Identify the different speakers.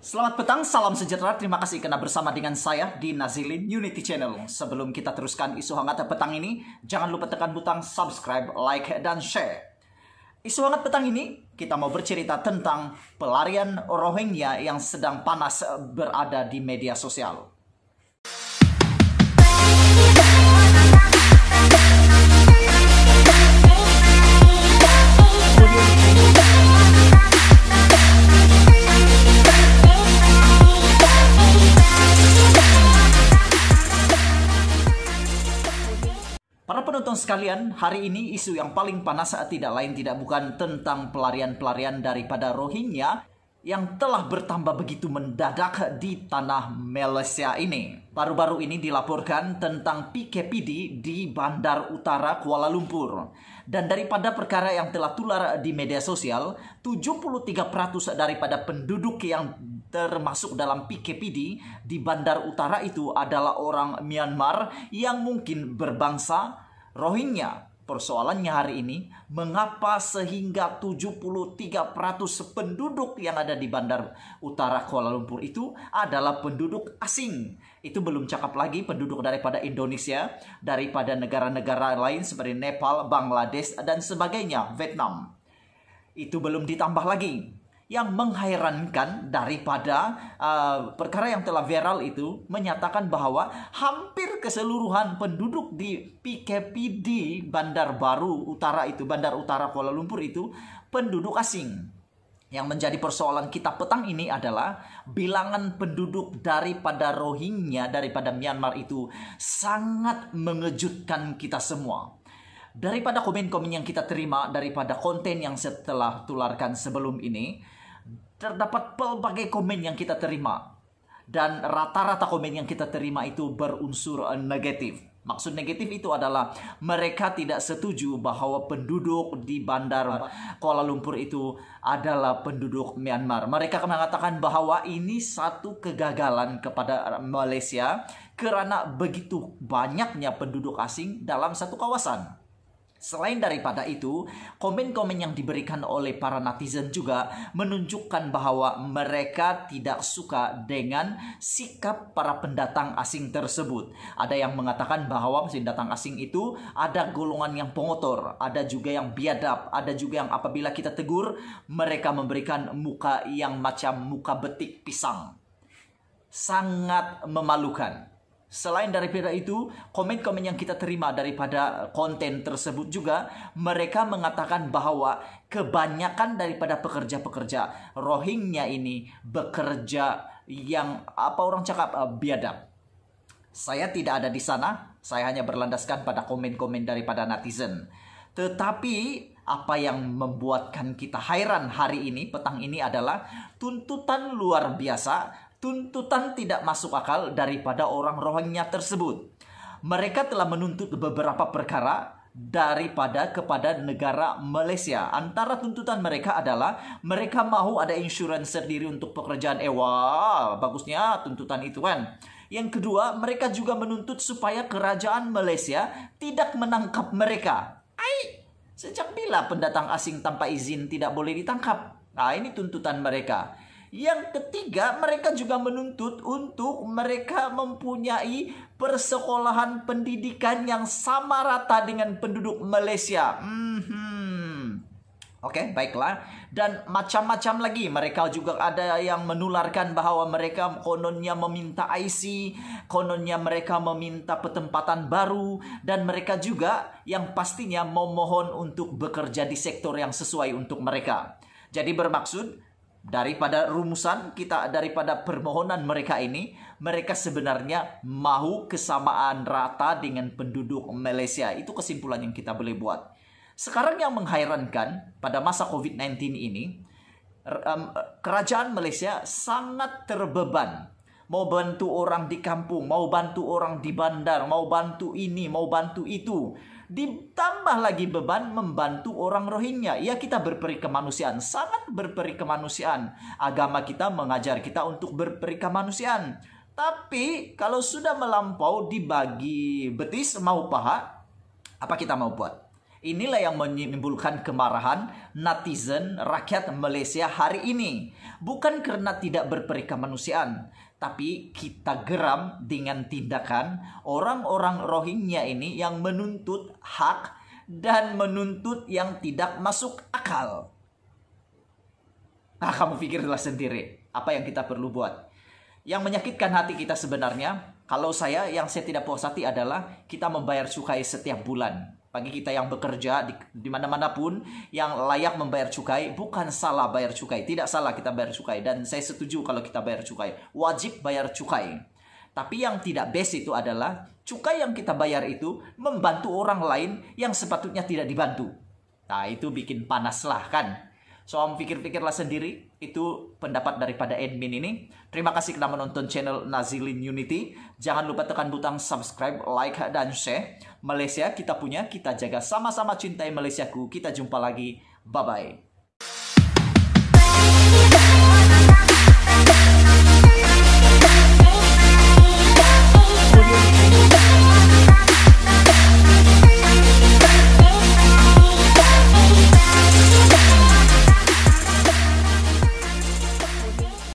Speaker 1: Selamat petang, salam sejahtera. Terima kasih karena bersama dengan saya di Nazilin Unity Channel. Sebelum kita teruskan isu hangat petang ini, jangan lupa tekan butang subscribe, like, dan share. Isu hangat petang ini, kita mau bercerita tentang pelarian Rohingya yang sedang panas berada di media sosial. penonton sekalian, hari ini isu yang paling panas tidak lain tidak bukan tentang pelarian-pelarian daripada Rohingya yang telah bertambah begitu mendadak di tanah Malaysia ini. Baru-baru ini dilaporkan tentang PKPD di Bandar Utara Kuala Lumpur. Dan daripada perkara yang telah tular di media sosial, 73% daripada penduduk yang termasuk dalam PKPD di Bandar Utara itu adalah orang Myanmar yang mungkin berbangsa Rohingya persoalannya hari ini mengapa sehingga 73% penduduk yang ada di bandar utara Kuala Lumpur itu adalah penduduk asing. Itu belum cakap lagi penduduk daripada Indonesia, daripada negara-negara lain seperti Nepal, Bangladesh dan sebagainya, Vietnam. Itu belum ditambah lagi yang menghairankan daripada uh, perkara yang telah viral itu menyatakan bahwa hampir keseluruhan penduduk di PKPD Bandar Baru Utara itu, Bandar Utara Kuala Lumpur itu penduduk asing. Yang menjadi persoalan kita petang ini adalah bilangan penduduk daripada Rohingya daripada Myanmar itu sangat mengejutkan kita semua daripada komen-komen yang kita terima daripada konten yang setelah tularkan sebelum ini terdapat pelbagai komen yang kita terima dan rata-rata komen yang kita terima itu berunsur eh, negatif. Maksud negatif itu adalah mereka tidak setuju bahwa penduduk di bandar Kuala Lumpur itu adalah penduduk Myanmar. Mereka mengatakan bahwa ini satu kegagalan kepada eh, Malaysia kerana begitu banyaknya penduduk asing dalam satu kawasan. Selain daripada itu, komen-komen yang diberikan oleh para netizen juga menunjukkan bahwa mereka tidak suka dengan sikap para pendatang asing tersebut. Ada yang mengatakan bahwa pendatang asing itu ada golongan yang pengotor, ada juga yang biadab, ada juga yang apabila kita tegur, mereka memberikan muka yang macam muka betik pisang. Sangat memalukan. Selain daripada itu, komen-komen yang kita terima daripada konten tersebut juga mereka mengatakan bahwa kebanyakan daripada pekerja-pekerja Rohingya ini bekerja yang apa orang cakap uh, biadab. Saya tidak ada di sana, saya hanya berlandaskan pada komen-komen daripada netizen. Tetapi apa yang membuatkan kita hairan hari ini, petang ini adalah tuntutan luar biasa tuntutan tidak masuk akal daripada orang rohingya tersebut. Mereka telah menuntut beberapa perkara daripada kepada negara Malaysia. Antara tuntutan mereka adalah mereka mahu ada insurans sendiri untuk pekerjaan ewa. Eh, bagusnya tuntutan itu kan. Yang kedua, mereka juga menuntut supaya kerajaan Malaysia tidak menangkap mereka. Ai, sejak bila pendatang asing tanpa izin tidak boleh ditangkap? Nah, ini tuntutan mereka. Yang ketiga, mereka juga menuntut untuk mereka mempunyai persekolahan pendidikan yang sama rata dengan penduduk Malaysia. Hmm. Oke, okay, baiklah. Dan macam-macam lagi, mereka juga ada yang menularkan bahwa mereka kononnya meminta IC, kononnya mereka meminta petempatan baru, dan mereka juga yang pastinya memohon untuk bekerja di sektor yang sesuai untuk mereka. Jadi bermaksud daripada rumusan kita daripada permohonan mereka ini mereka sebenarnya mau kesamaan rata dengan penduduk Malaysia itu kesimpulan yang kita boleh buat sekarang yang menghairankan pada masa COVID-19 ini kerajaan Malaysia sangat terbeban mau bantu orang di kampung mau bantu orang di bandar mau bantu ini mau bantu itu ditambah lagi beban membantu orang Rohingya. Ya kita berperi kemanusiaan, sangat berperi kemanusiaan. Agama kita mengajar kita untuk berperi kemanusiaan. Tapi kalau sudah melampau dibagi betis mau paha, apa kita mau buat? Inilah yang menimbulkan kemarahan netizen rakyat Malaysia hari ini. Bukan karena tidak berperi tapi kita geram dengan tindakan orang-orang Rohingya ini yang menuntut hak dan menuntut yang tidak masuk akal. Nah, kamu pikirlah sendiri apa yang kita perlu buat. Yang menyakitkan hati kita sebenarnya, kalau saya yang saya tidak puas hati adalah kita membayar cukai setiap bulan bagi kita yang bekerja di, di mana-mana pun yang layak membayar cukai bukan salah bayar cukai tidak salah kita bayar cukai dan saya setuju kalau kita bayar cukai wajib bayar cukai tapi yang tidak best itu adalah cukai yang kita bayar itu membantu orang lain yang sepatutnya tidak dibantu nah itu bikin panas lah kan so pikir-pikirlah sendiri itu pendapat daripada admin ini terima kasih telah menonton channel Nazilin Unity jangan lupa tekan butang subscribe like dan share Malaysia kita punya, kita jaga sama-sama cintai Malaysiaku. Kita jumpa lagi. Bye bye.